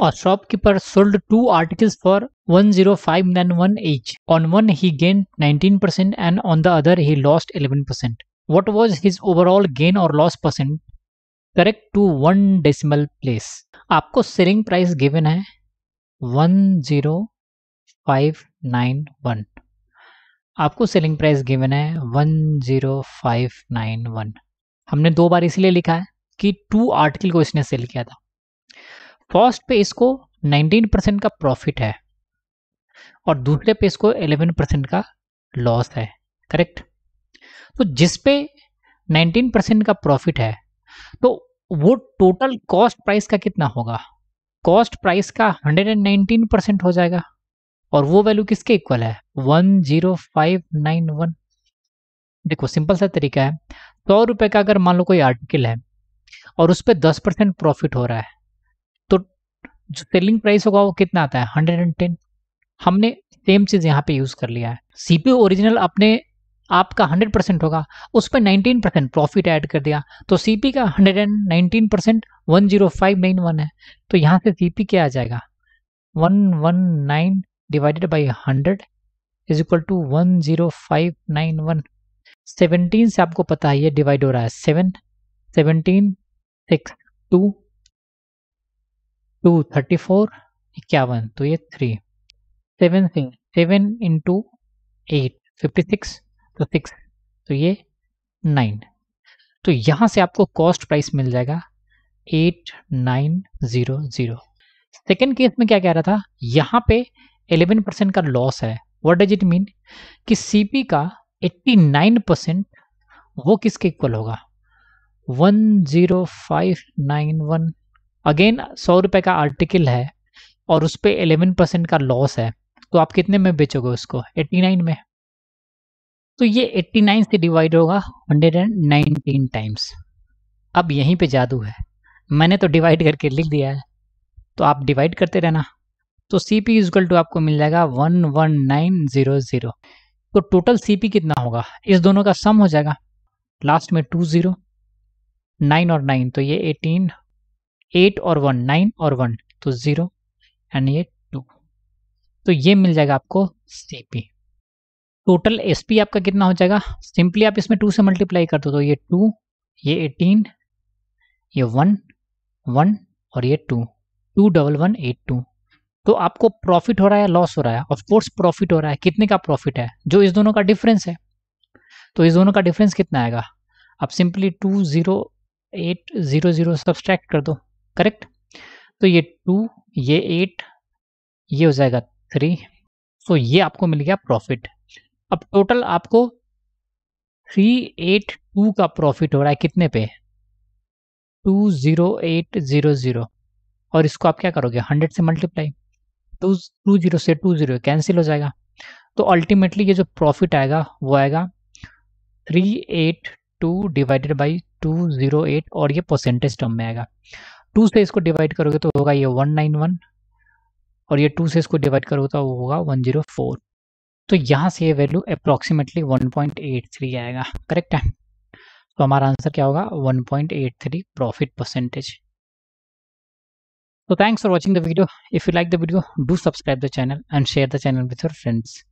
A shopkeeper sold two articles for 10591 each. On one he gained 19% and on the other he lost 11%. What was his overall gain or loss percent? Correct to one decimal place. आपको selling price given है 10591. आपको selling price given है 10591. हमने दो बार इसलिए लिखा है कि टू आर्टिकल को इसने सेल किया था फर्स्ट पे इसको 19 परसेंट का प्रॉफिट है और दूसरे पे इसको 11 परसेंट का लॉस है करेक्ट तो जिस पे 19 परसेंट का प्रॉफिट है तो वो टोटल कॉस्ट प्राइस का कितना होगा कॉस्ट प्राइस का 119 परसेंट हो जाएगा और वो वैल्यू किसके इक्वल है 10591 देखो सिंपल सा तरीका है सौ रुपए का अगर मान लो कोई आर्टिकल है और उस पर दस परसेंट प्रॉफिट हो रहा है जो सेलिंग प्राइस होगा वो कितना आता है हंड्रेड एंड टेन हमने सेम चीज़ यहाँ पे यूज़ कर लिया है सी ओरिजिनल अपने आपका 100 परसेंट होगा उस पर नाइनटीन परसेंट प्रॉफिट ऐड कर दिया तो सी पी का 119 percent one zero five nine one है तो यहाँ से सीपी क्या आ जाएगा one one nine divided by hundred is equal to one zero five nine one seventeen से आपको पता है ये डिवाइड हो रहा है seven seventeen six two two thirty four इक्यावन तो ये थ्री सेवन से seven into eight fifty six तो सिक्स तो ये नाइन तो यहाँ से आपको कॉस्ट प्राइस मिल जाएगा eight nine zero zero second case में क्या कह रहा था यहाँ पे एलेवन परसेंट का लॉस है वट डज इट मीन कि सी का एट्टी नाइन परसेंट वो किसके इक्वल होगा one zero five nine one again सौ रुपए का आर्टिकल है और उस पर एलेवन परसेंट का लॉस है तो आप कितने में बेचोगे उसको एट्टी नाइन में तो ये एट्टी नाइन से डिवाइड होगा हंड्रेड एंड नाइनटीन टाइम्स अब यहीं पे जादू है मैंने तो डिवाइड करके लिख दिया है तो आप डिवाइड करते रहना तो सी पी इजल टू आपको मिल जाएगा one one nine zero zero तो टोटल सी पी कितना होगा इस दोनों का सम हो जाएगा लास्ट में टू ज़ीरो नाइन और नाइन तो ये एटीन एट और वन नाइन और वन तो ज़ीरो एंड ये टू तो ये मिल जाएगा आपको C P total S P आपका कितना हो जाएगा सिंपली आप इसमें टू से मल्टीप्लाई कर दो तो ये टू ये एटीन ये वन वन और ये two two double one eight two तो आपको प्रॉफिट हो रहा है लॉस हो रहा है ऑफकोर्स प्रॉफिट हो रहा है कितने का प्रॉफिट है जो इस दोनों का डिफरेंस है तो इस दोनों का डिफरेंस कितना आएगा आप simply two zero eight zero zero subtract कर दो करेक्ट तो ये टू ये एट ये हो जाएगा थ्री सो ये आपको मिल गया प्रॉफिट अब टोटल आपको थ्री एट टू का प्रॉफिट हो रहा है कितने पे two zero eight zero zero और इसको आप क्या करोगे हंड्रेड से मल्टीप्लाई टू टू जीरो से टू जीरो कैंसिल हो जाएगा तो अल्टीमेटली ये जो प्रॉफिट आएगा वो आएगा three eight two divided by two zero eight और ये परसेंटेज टर्म में आएगा टू से इसको डिवाइड करोगे तो होगा ये वन नाइन वन और ये टू से इसको डिवाइड करोगे तो होगा वन जीरो फोर तो यहाँ से ये value approximately one point eight three आएगा करेक्ट है तो हमारा आंसर क्या होगा one point eight three profit percentage तो thanks for watching the video if you like the video do subscribe the channel and share the channel with your friends